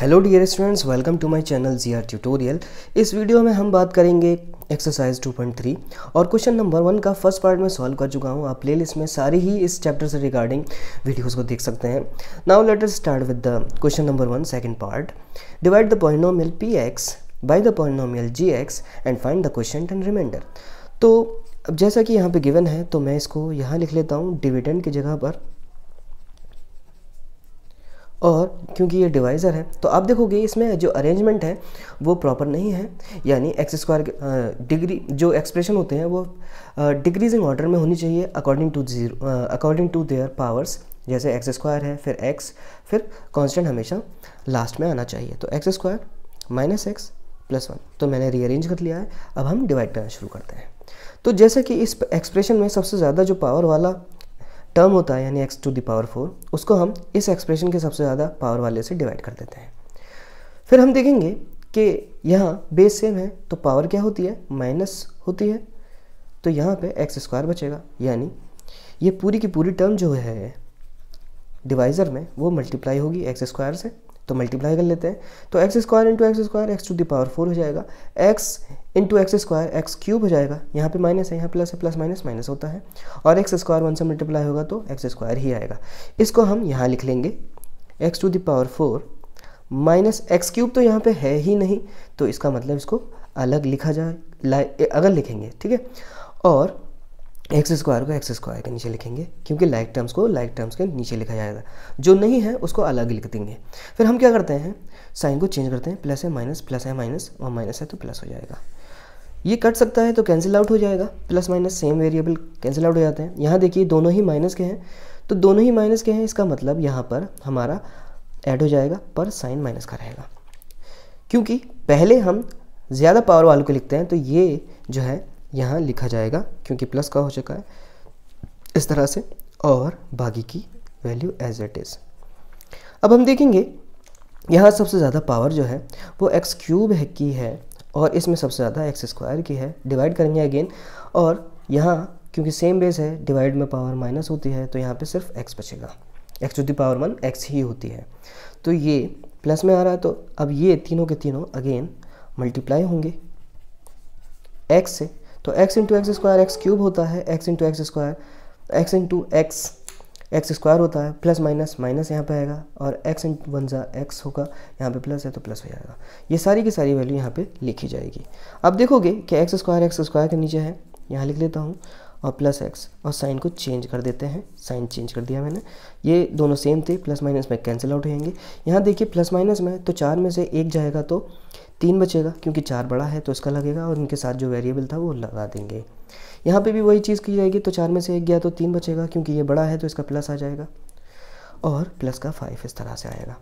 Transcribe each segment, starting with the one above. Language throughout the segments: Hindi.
hello dear students welcome to my channel G R tutorial इस वीडियो में हम बात करेंगे एक्सरसाइज 2.3 और क्वेश्चन नंबर वन का फर्स्ट पार्ट में सॉल्व कर चुका हूँ आप प्लेलिस्ट में सारी ही इस चैप्टर से रिगार्डिंग वीडियोस को देख सकते हैं now let us start with the question number one second part divide the polynomial p x by the polynomial g x and find the question and remainder तो अब जैसा कि यहाँ पे गिवन है तो मैं इसको यहाँ लिख लेता हूँ डिविडेंड की जगह पर और क्योंकि ये डिवाइज़र है तो आप देखोगे इसमें जो अरेंजमेंट है वो प्रॉपर नहीं है यानी एक्स स्क्वायर डिग्री जो एक्सप्रेशन होते हैं वो डिक्रीजिंग ऑर्डर में होनी चाहिए according to zero according to their powers जैसे एक्स स्क्वायर है फिर एक्स फिर कॉन्स्टेंट हमेशा लास्ट में आना चाहिए तो x square minus x plus one तो मैंने रीअरेंज कर लिया है अब हम डिवाइड करना शुरू करते हैं तो जैसे कि इस एक्सप्रेशन में सबसे ज़्यादा जो पावर वाला टर्म होता है यानी x to the power four उसको हम इस एक्सप्रेशन के सबसे ज़्यादा पावर वाले से डिवाइड कर देते हैं फिर हम देखेंगे कि यहाँ बेस सेम है तो पावर क्या होती है माइनस होती है तो यहाँ पे एक्स स्क्वायर बचेगा यानी ये पूरी की पूरी टर्म जो है डिवाइज़र में वो मल्टीप्लाई होगी एक्स स्क्वायर से तो मल्टीप्लाई कर लेते हैं तो x square into x square x to the power four हो जाएगा x into x square x cube हो जाएगा यहाँ पे माइनस है यहाँ प्लस है प्लस माइनस माइनस होता है और एक्स स्क्वायर वन से मल्टीप्लाई होगा तो एक्स स्क्वायर ही आएगा इसको हम यहाँ लिख लेंगे x to the power four minus x cube तो यहाँ पे है ही नहीं तो इसका मतलब इसको अलग लिखा जाए अगर लिखेंगे ठीक है और एक्स स्क्वायर को एक्स स्क्वायर के नीचे लिखेंगे क्योंकि लाइक टर्म्स को लाइक टर्म्स के नीचे लिखा जाएगा जो नहीं है उसको अलग लिख देंगे फिर हम क्या करते हैं साइन को चेंज करते हैं प्लस है माइनस प्लस है माइनस और माइनस है तो प्लस हो जाएगा ये कट सकता है तो कैंसिल आउट हो जाएगा plus minus same variable cancel out हो जाते हैं यहाँ देखिए दोनों ही माइनस के हैं तो दोनों ही माइनस के हैं इसका मतलब यहाँ पर हमारा ऐड हो जाएगा पर साइन माइनस का रहेगा क्योंकि पहले हम ज़्यादा पावर वालों को लिखते हैं तो ये जो है यहाँ लिखा जाएगा क्योंकि प्लस का हो चुका है इस तरह से और बाकी की वैल्यू एज इट इज़ अब हम देखेंगे यहाँ सबसे ज़्यादा पावर जो है वो एक्स क्यूब है की है और इसमें सबसे ज़्यादा एक्स स्क्वायर की है डिवाइड करेंगे अगेन और यहाँ क्योंकि सेम बेस है डिवाइड में पावर माइनस होती है तो यहाँ पे सिर्फ एक्स बचेगा x to the power one x ही होती है तो ये प्लस में आ रहा है तो अब ये तीनों के तीनों अगेन मल्टीप्लाई होंगे एक्स से तो x into x square x cube होता है x into x square x into x x square होता है प्लस माइनस माइनस यहाँ पे आएगा और एक्स इंटू वन ज़ा एक्स होगा यहाँ पे प्लस है तो प्लस हो जाएगा ये सारी की सारी वैल्यू यहाँ पे लिखी जाएगी अब देखोगे कि एक्स स्क्वायर एक्स स्क्वायर के नीचे है यहाँ लिख लेता हूँ और प्लस एक्स और साइन को चेंज कर देते हैं साइन चेंज कर दिया मैंने ये दोनों सेम थे प्लस माइनस में कैंसिल आउट होंगे यहाँ देखिए प्लस माइनस में तो चार में से एक जाएगा तो तीन बचेगा क्योंकि चार बड़ा है तो इसका लगेगा और इनके साथ जो वेरिएबल था वो लगा देंगे यहाँ पे भी वही चीज़ की जाएगी तो चार में से एक गया तो तीन बचेगा क्योंकि ये बड़ा है तो इसका प्लस आ जाएगा और प्लस का फाइव इस तरह से आएगा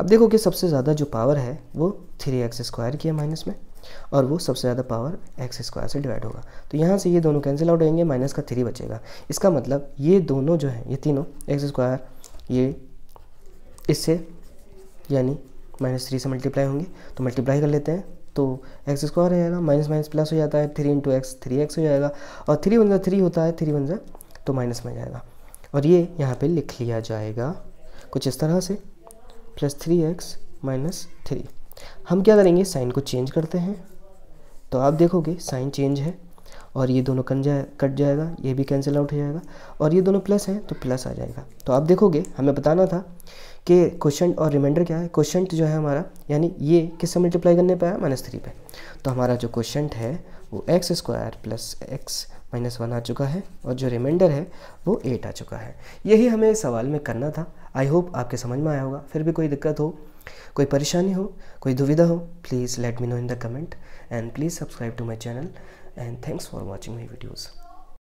अब देखो कि सबसे ज़्यादा जो पावर है वो थ्री एक्स स्क्वायर की है माइनस में और वो सबसे ज़्यादा पावर एक्स स्क्वायर से डिवाइड होगा तो यहाँ से ये दोनों कैंसिल आउट होंगे माइनस का थ्री बचेगा इसका मतलब ये दोनों जो है ये तीनों एक्स स्क्वायर ये इससे यानी माइनस थ्री से मल्टीप्लाई होंगे तो मल्टीप्लाई कर लेते हैं तो एक्स स्क्वायर रहेगा माइनस माइनस प्लस हो जाता है three into x three x हो जाएगा और थ्री वन जो थ्री होता है थ्री वन जो तो माइनस में जाएगा और ये यहाँ पे लिख लिया जाएगा कुछ इस तरह से plus three x minus three हम क्या करेंगे साइन को चेंज करते हैं तो आप देखोगे साइन चेंज है और ये दोनों कन जाए कट जाएगा ये भी कैंसिल आउट हो जाएगा और ये दोनों प्लस हैं तो प्लस आ जाएगा तो आप देखोगे हमें बताना था कि क्वेश्चन और रिमाइंडर क्या है क्वेश्चन जो है हमारा यानी ये किससे मल्टीप्लाई करने पाया माइनस थ्री पे तो हमारा जो क्वेश्चन है वो x square plus x minus one आ चुका है और जो रिमाइंडर है वो एट आ चुका है यही हमें सवाल में करना था आई होप आपके समझ में आया होगा फिर भी कोई दिक्कत हो कोई परेशानी हो कोई दुविधा हो please let me know in the comment and please subscribe to my channel and thanks for watching my videos